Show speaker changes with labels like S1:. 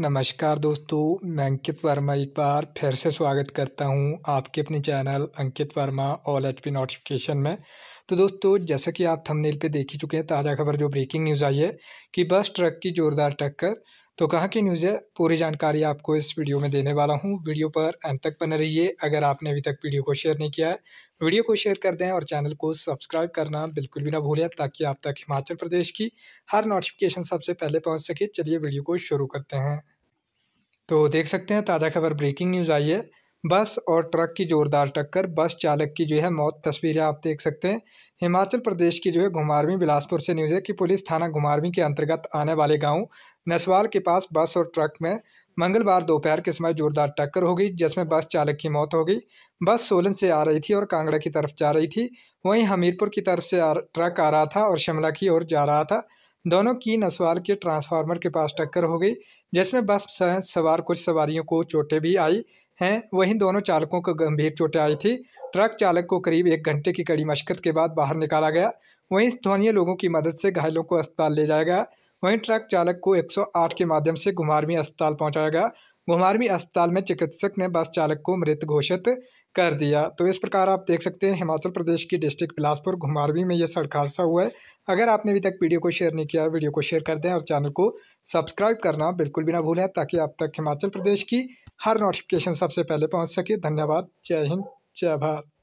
S1: नमस्कार दोस्तों मैं अंकित वर्मा एक बार फिर से स्वागत करता हूं आपके अपने channel Ankit Verma all H P notification में तो दोस्तों जैसा कि आप थंबनेल पे देख ही चुके हैं ताज़ा खबर जो ब्रेकिंग न्यूज़ आई है कि बस ट्रक की ज़ोरदार टक्कर तो कहाँ की न्यूज़ है पूरी जानकारी आपको इस वीडियो में देने वाला हूँ वीडियो पर अंत तक बने रहिए अगर आपने अभी तक वीडियो को शेयर नहीं किया है वीडियो को शेयर कर दें और चैनल को सब्सक्राइब करना बिल्कुल भी ना भूलें ताकि आप तक हिमाचल प्रदेश की हर नोटिफिकेशन सबसे पहले पहुँच सके चलिए वीडियो को शुरू करते हैं तो देख सकते हैं ताज़ा खबर ब्रेकिंग न्यूज़ आई है बस और ट्रक की जोरदार टक्कर बस चालक की जो है मौत तस्वीरें आप देख सकते हैं हिमाचल प्रदेश की जो है घुमारवीं बिलासपुर से न्यूज़ है कि पुलिस थाना घुमारवीं के अंतर्गत आने वाले गांव नसवाल के पास बस और ट्रक में मंगलवार दोपहर के समय जोरदार टक्कर हो गई जिसमें बस चालक की मौत हो गई बस सोलन से आ रही थी और कांगड़ा की तरफ जा रही थी वहीं हमीरपुर की तरफ से आ, ट्रक आ रहा था और शिमला की ओर जा रहा था दोनों की नसवाल के ट्रांसफार्मर के पास टक्कर हो गई जिसमें बस सवार कुछ सवारियों को चोटें भी आई हैं वहीं दोनों चालकों को गंभीर चोटें आई थी ट्रक चालक को करीब एक घंटे की कड़ी मशक्कत के बाद बाहर निकाला गया वहीं स्थानीय लोगों की मदद से घायलों को अस्पताल ले जाया गया वहीं ट्रक चालक को 108 के माध्यम से घुमारवीं अस्पताल पहुंचाया गया घुमारवीं अस्पताल में चिकित्सक ने बस चालक को मृत घोषित कर दिया तो इस प्रकार आप देख सकते हैं हिमाचल प्रदेश की डिस्ट्रिक्ट बिलासपुर घुमारवीं में यह सड़क हादसा हुआ है अगर आपने अभी तक वीडियो को शेयर नहीं किया वीडियो को शेयर कर दें और चैनल को सब्सक्राइब करना बिल्कुल भी ना भूलें ताकि आप तक हिमाचल प्रदेश की हर नोटिफिकेशन सबसे पहले पहुँच सके धन्यवाद जय हिंद जय भारत